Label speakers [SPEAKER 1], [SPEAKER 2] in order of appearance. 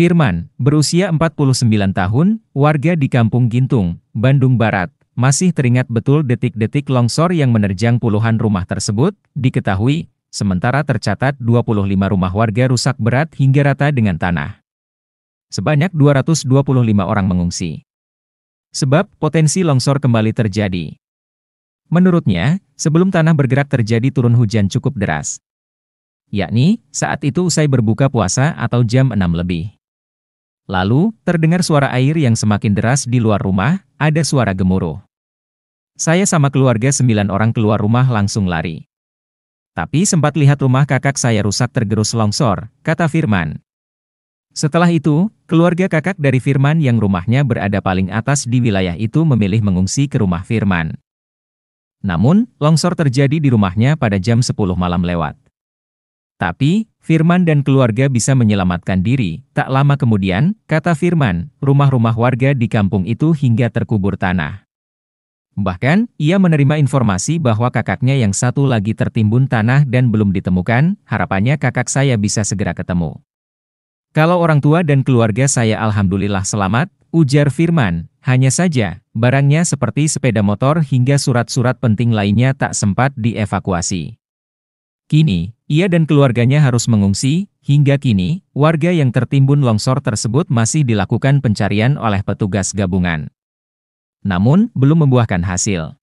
[SPEAKER 1] Firman, berusia 49 tahun, warga di Kampung Gintung, Bandung Barat, masih teringat betul detik-detik longsor yang menerjang puluhan rumah tersebut, diketahui, sementara tercatat 25 rumah warga rusak berat hingga rata dengan tanah. Sebanyak 225 orang mengungsi. Sebab potensi longsor kembali terjadi. Menurutnya, sebelum tanah bergerak terjadi turun hujan cukup deras, yakni saat itu usai berbuka puasa atau jam 6 lebih. Lalu, terdengar suara air yang semakin deras di luar rumah, ada suara gemuruh. Saya sama keluarga sembilan orang keluar rumah langsung lari. Tapi sempat lihat rumah kakak saya rusak tergerus longsor, kata Firman. Setelah itu, keluarga kakak dari Firman yang rumahnya berada paling atas di wilayah itu memilih mengungsi ke rumah Firman. Namun, longsor terjadi di rumahnya pada jam 10 malam lewat. Tapi, Firman dan keluarga bisa menyelamatkan diri. Tak lama kemudian, kata Firman, rumah-rumah warga di kampung itu hingga terkubur tanah. Bahkan, ia menerima informasi bahwa kakaknya yang satu lagi tertimbun tanah dan belum ditemukan, harapannya kakak saya bisa segera ketemu. Kalau orang tua dan keluarga saya alhamdulillah selamat, ujar Firman, hanya saja, barangnya seperti sepeda motor hingga surat-surat penting lainnya tak sempat dievakuasi. Kini, ia dan keluarganya harus mengungsi, hingga kini, warga yang tertimbun longsor tersebut masih dilakukan pencarian oleh petugas gabungan. Namun, belum membuahkan hasil.